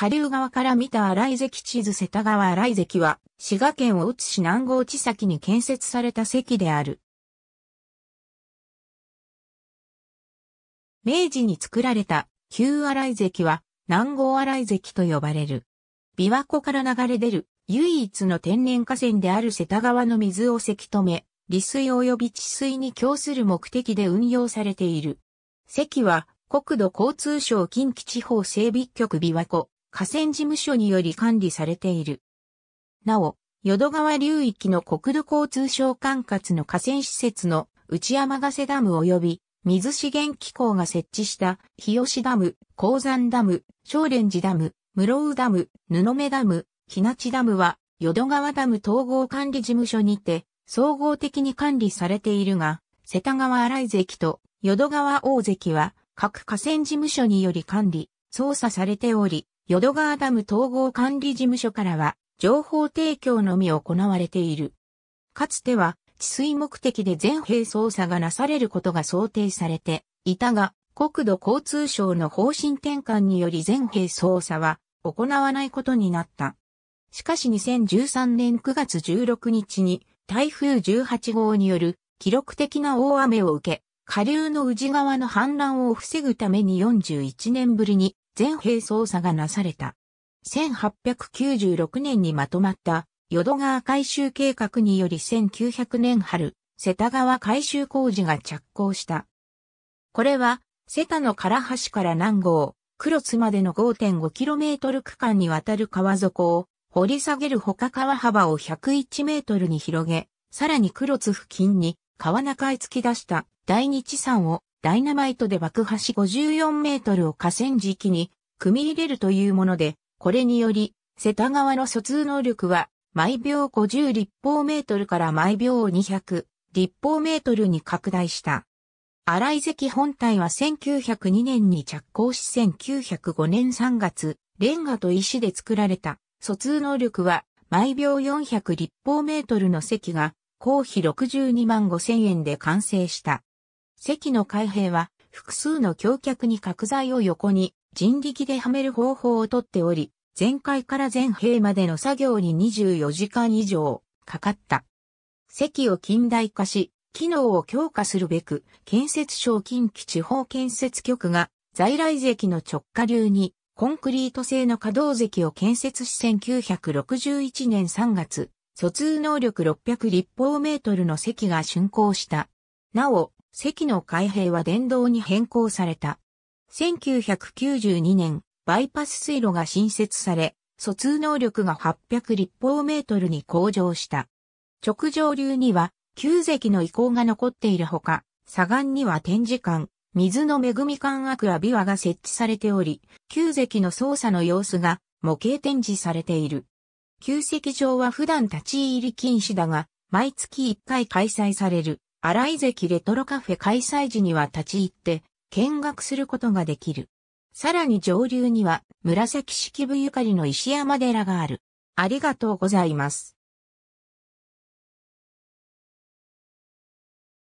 下流側から見た荒井関地図瀬田川荒井関は、滋賀県を移市南郷地先に建設された関である。明治に作られた旧荒井関は南郷荒井関と呼ばれる。琵琶湖から流れ出る唯一の天然河川である瀬田川の水をせき止め、利水及び治水に供する目的で運用されている。関は国土交通省近畿地方整備局琵琶湖河川事務所により管理されている。なお、淀川流域の国土交通省管轄の河川施設の内山ヶ瀬ダム及び水資源機構が設置した日吉ダム、鉱山ダム、小蓮寺ダム、室生ダム、布目ダム、日立ダムは淀川ダム統合管理事務所にて総合的に管理されているが、瀬田川新井関と淀川大関は各河川事務所により管理、操作されており、淀川ダム統合管理事務所からは、情報提供のみ行われている。かつては、治水目的で全兵捜査がなされることが想定されていたが、国土交通省の方針転換により全兵捜査は行わないことになった。しかし2013年9月16日に台風18号による記録的な大雨を受け、下流の宇治川の氾濫を防ぐために41年ぶりに全兵捜査がなされた。1896年にまとまった淀川改修計画により1900年春、瀬田川改修工事が着工した。これは、瀬田の唐橋から南郷、黒津までの 5.5km 区間にわたる川底を掘り下げるほか川幅を101メートルに広げ、さらに黒津付近に川中へ突き出した大日山をダイナマイトで爆破し54メートルを河川敷に組み入れるというもので、これにより、瀬田川の疎通能力は、毎秒50立方メートルから毎秒200立方メートルに拡大した。荒井関本体は1902年に着工し1905年3月、レンガと石で作られた、疎通能力は、毎秒400立方メートルの石が、公費62万5千円で完成した。席の開閉は複数の橋脚に角材を横に人力ではめる方法をとっており、前回から前閉までの作業に24時間以上かかった。席を近代化し、機能を強化するべく、建設省近畿地方建設局が在来石の直下流にコンクリート製の可動石を建設し1961年3月、疎通能力600立方メートルの石が竣工した。なお、席の開閉は電動に変更された。1992年、バイパス水路が新設され、疎通能力が800立方メートルに向上した。直上流には、旧石の遺構が残っているほか、左岸には展示館、水の恵み館アクアビワが設置されており、旧石の操作の様子が模型展示されている。旧石場は普段立ち入り禁止だが、毎月1回開催される。荒井関レトロカフェ開催時には立ち入って見学することができる。さらに上流には紫式部ゆかりの石山寺がある。ありがとうございます。